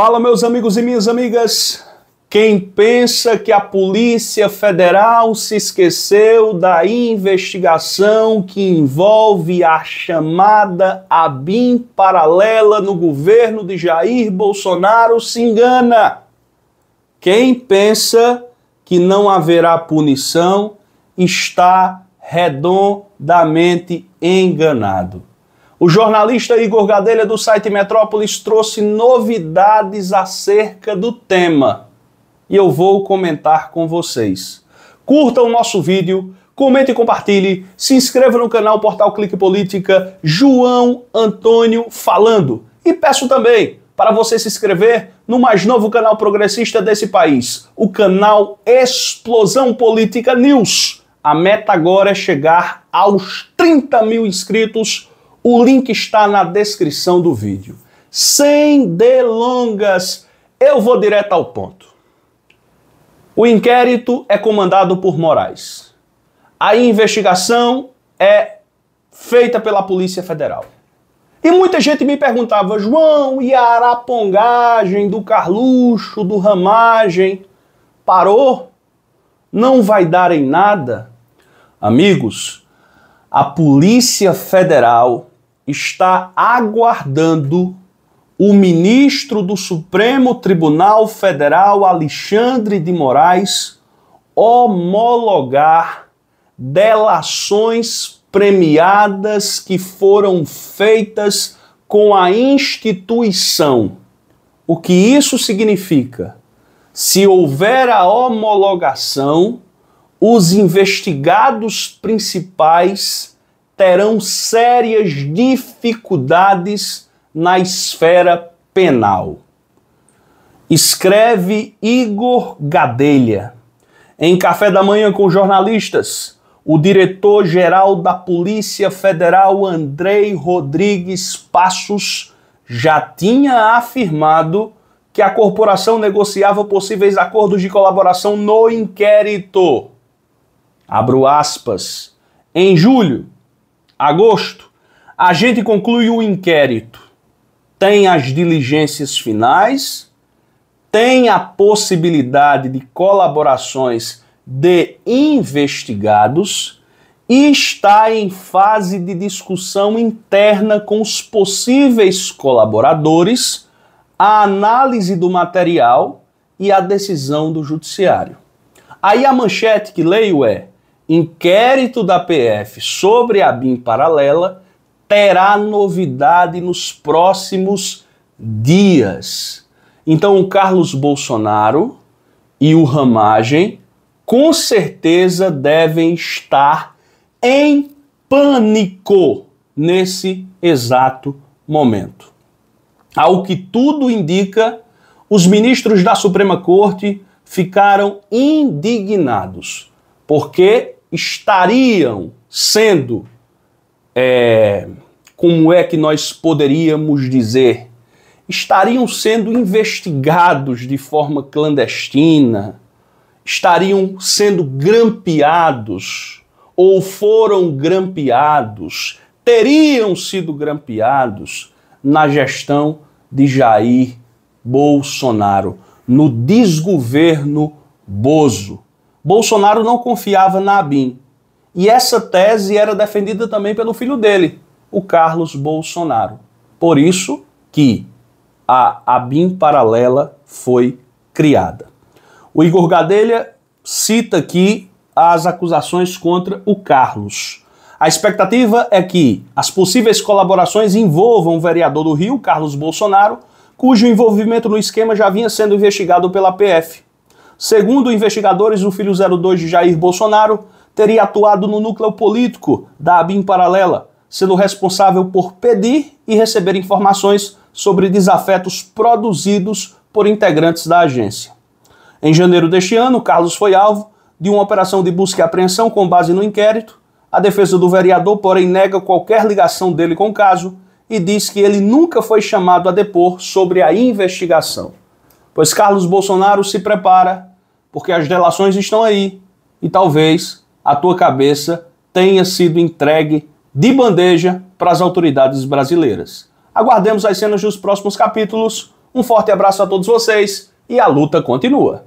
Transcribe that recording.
Fala, meus amigos e minhas amigas. Quem pensa que a Polícia Federal se esqueceu da investigação que envolve a chamada ABIN paralela no governo de Jair Bolsonaro se engana. Quem pensa que não haverá punição está redondamente enganado. O jornalista Igor Gadelha do site Metrópolis trouxe novidades acerca do tema e eu vou comentar com vocês. Curta o nosso vídeo, comente e compartilhe, se inscreva no canal Portal Clique Política João Antônio Falando e peço também para você se inscrever no mais novo canal progressista desse país, o canal Explosão Política News. A meta agora é chegar aos 30 mil inscritos o link está na descrição do vídeo. Sem delongas, eu vou direto ao ponto. O inquérito é comandado por Moraes. A investigação é feita pela Polícia Federal. E muita gente me perguntava, João, e a arapongagem do Carluxo, do Ramagem, parou? Não vai dar em nada? Amigos, a Polícia Federal está aguardando o ministro do Supremo Tribunal Federal, Alexandre de Moraes, homologar delações premiadas que foram feitas com a instituição. O que isso significa? Se houver a homologação, os investigados principais terão sérias dificuldades na esfera penal. Escreve Igor Gadelha. Em Café da Manhã com jornalistas, o diretor-geral da Polícia Federal, Andrei Rodrigues Passos, já tinha afirmado que a corporação negociava possíveis acordos de colaboração no inquérito. Abro aspas. Em julho, agosto, a gente conclui o inquérito. Tem as diligências finais, tem a possibilidade de colaborações de investigados e está em fase de discussão interna com os possíveis colaboradores, a análise do material e a decisão do judiciário. Aí a manchete que leio é: inquérito da PF sobre a BIM paralela terá novidade nos próximos dias. Então, o Carlos Bolsonaro e o Ramagem com certeza devem estar em pânico nesse exato momento. Ao que tudo indica, os ministros da Suprema Corte ficaram indignados, porque estariam sendo, é, como é que nós poderíamos dizer, estariam sendo investigados de forma clandestina, estariam sendo grampeados ou foram grampeados, teriam sido grampeados na gestão de Jair Bolsonaro, no desgoverno Bozo Bolsonaro não confiava na ABIN. E essa tese era defendida também pelo filho dele, o Carlos Bolsonaro. Por isso que a ABIN paralela foi criada. O Igor Gadelha cita aqui as acusações contra o Carlos. A expectativa é que as possíveis colaborações envolvam o vereador do Rio, Carlos Bolsonaro, cujo envolvimento no esquema já vinha sendo investigado pela PF. Segundo investigadores, o filho 02 de Jair Bolsonaro teria atuado no núcleo político da ABIN Paralela, sendo responsável por pedir e receber informações sobre desafetos produzidos por integrantes da agência. Em janeiro deste ano, Carlos foi alvo de uma operação de busca e apreensão com base no inquérito. A defesa do vereador, porém, nega qualquer ligação dele com o caso e diz que ele nunca foi chamado a depor sobre a investigação. Pois Carlos Bolsonaro se prepara, porque as delações estão aí e talvez a tua cabeça tenha sido entregue de bandeja para as autoridades brasileiras. Aguardemos as cenas dos próximos capítulos. Um forte abraço a todos vocês e a luta continua.